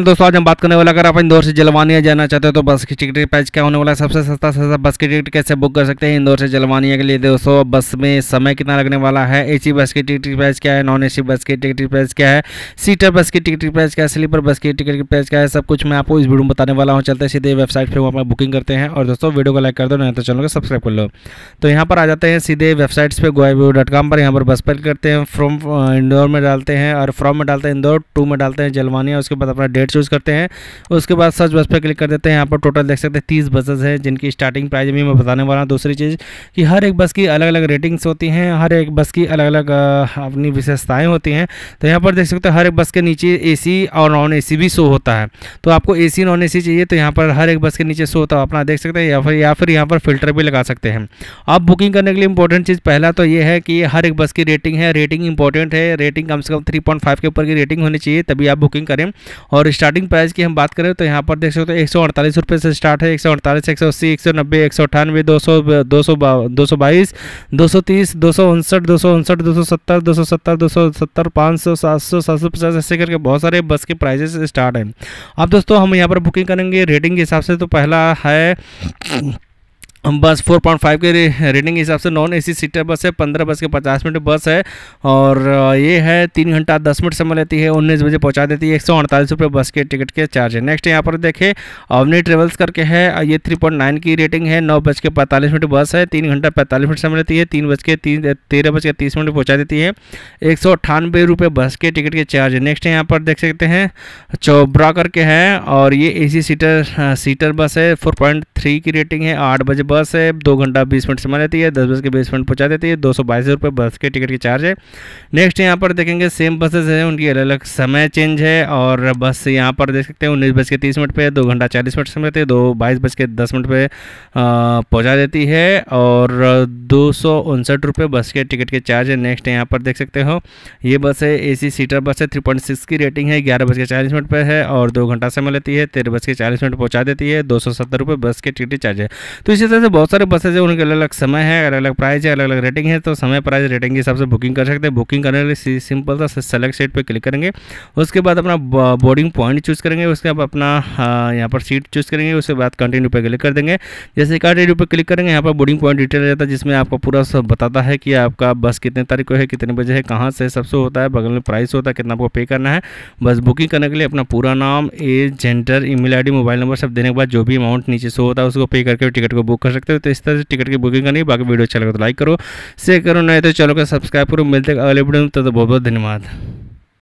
दोस्तों आज हम बात करने वाला अगर आप इंदौर से जलवानिया जाना चाहते हो तो बस की टिकट प्राइस क्या होने वाला है सबसे सस्ता सस्ता बस की टिकट कैसे बुक कर सकते हैं इंदौर से जलवानिया के लिए दोस्तों बस में समय कितना लगने वाला है एसी बस की टिकट प्राइस क्या है नॉन एसी बस की टिकट प्राइस क्या है सीटर बस की टिकट प्राइस क्या है स्लीपर बस की टिकट की प्राइस क्या है सब कुछ मैं आपको इस वीडियो में बताने वाला हूँ चलते सीधे वेबसाइट पर वहाँ पर बुकिंग करते हैं और दोस्तों वीडियो को लाइक कर दो नहीं तो चैनल को सब्सक्राइब कर लो तो यहाँ पर आ जाते हैं सीधे वेबसाइट्स पर गोवा डॉट कॉम पर यहाँ पर बस पर करते हैं फ्रॉम इंदौर में डालते हैं और फ्रॉम में डालते हैं इंदौर टू में डालते हैं जलवानिया उसके बाद अपना डेट चूज़ करते हैं उसके बाद सर्च बस पर क्लिक कर देते हैं यहाँ पर टोटल देख सकते हैं तीस बसेज हैं जिनकी स्टार्टिंग प्राइस भी मैं बताने वाला हूँ दूसरी चीज़ कि हर एक बस की अलग अलग रेटिंग्स होती हैं हर एक बस की अलग अलग अपनी विशेषताएँ होती हैं तो यहाँ पर देख सकते हैं हर एक बस के नीचे ए और नॉन ए भी शो होता है तो आपको ए नॉन ए चाहिए तो यहाँ पर हर एक बस के नीचे शो होता है अपना देख सकते हैं या फिर या फिर यहाँ पर फिल्टर भी लगा सकते हैं अब बुकिंग करने के लिए इंपॉर्टेंट चीज़ पहला तो ये है कि हर एक बस की रेटिंग है रेटिंग इंपॉर्टेंट है रेटिंग कम से कम 3.5 के ऊपर की रेटिंग होनी चाहिए तभी आप बुकिंग करें और स्टार्टिंग प्राइस की हम बात करें तो यहाँ पर देख सकते हो तो एक सौ अड़तालीस रुपये से स्टार्ट है एक सौ अड़तालीस एक सौ अस्सी एक सौ नब्बे एक सौ अठानवे दो सौ दो सौ दो सौ बाईस दो सौ तीस दो सौ उनसठ दो सौ उनसठ दो सौ सत्तर दो सौ सत्तर दो सौ सत्तर पाँच सौ सात सौ सात सौ पचास ऐसे करके बहुत सारे बस के प्राइजेस स्टार्ट हैं अब दोस्तों हम यहाँ पर बुकिंग करेंगे रेटिंग के हिसाब से तो पहला है बस फोर पॉइंट फाइव के रेटिंग के हिसाब से नॉन एसी सीटर बस है पंद्रह बस के पचास मिनट बस है और ये है तीन घंटा दस मिनट समय लेती है उन्नीस बजे पहुंचा देती है एक सौ अड़तालीस रुपये बस के टिकट के चार्ज है नेक्स्ट यहाँ पर देखें अवनी ट्रेवल्स करके है ये थ्री पॉइंट नाइन की रेटिंग है नौ बज के पैंतालीस मिनट बस है तीन घंटा पैंतालीस मिनट समय लेती है तीन बज के तीन तेरह बज के तीस मिनट पहुँचा देती है एक सौ अट्ठानवे रुपये बस के टिकट के चार्ज है नेक्स्ट यहाँ पर देख सकते हैं चौबरा करके हैं और ये ए सीटर सीटर बस है फोर पॉइंट थ्री की रेटिंग है आठ बजे बस है दो घंटा बीस मिनट समय रहती है दस बज के बीस मिनट पहुँचा देती है दो सौ बाईस रुपये बस के टिकट की चार्ज है नेक्स्ट यहाँ पर देखेंगे सेम बसेज हैं उनकी अलग अलग समय चेंज है और बस यहाँ पर देख सकते हैं उन्नीस बज के तीस मिनट पर दो घंटा चालीस मिनट समय रहती है दो बाईस बज के दस मिनट पर पहुँचा देती है और दो सौ उनसठ रुपये बस के टिकट के चार्ज है नेक्स्ट यहाँ पर देख सकते हो ये बस है ए सीटर बस है थ्री पॉइंट सिक्स की रेटिंग है ग्यारह बज के चालीस मिनट पर है और दो घंटा समय लेती है तेरह बज के चालीस मिनट पहुँचा देती है दो सौ सत्तर रुपये बस के टिकट चार्ज है तो इसी तरह से बहुत सारे बसेज है उनके अलग अलग समय है अलग अलग प्राइस है अलग अलग रेटिंग है तो समय प्राइस रेटिंग के हिसाब से बुकिंग कर सकते हैं बुकिंग करने के लिए सिंपल सा सेलेक्ट सीट पर क्लिक करेंगे उसके बाद अपना बोर्डिंग पॉइंट चूज़ करेंगे उसके बाद अपना हाँ, यहाँ पर सीट चूज़ करेंगे उसके बाद कंटिन्यू पर क्लिक कर देंगे जैसे कंटिन्यू पर क्लिक करेंगे यहाँ पर बोर्डिंग पॉइंट डिटेल जाता है जिसमें आपको पूरा सब बताता है कि आपका बस कितने तारीख को है कितने बजे है कहाँ से सबसे होता है बगल में प्राइस होता है कितना आपको पे करना है बस बुकिंग करने के लिए अपना पूरा नाम age gender email ID mobile number सब देने के बाद जो भी अमाउंट नीचे से होता है होता है उसको पे करके टिकट को बुक कर सकते हो तो इस तरह से टिकट की बुकिंग करनी बाकी वीडियो अच्छा लगे तो लाइक करो शेयर करो नहीं तो चैनल को सब्सक्राइब करो मिलते अगले वीडियो में तो बहुत बहुत धन्यवाद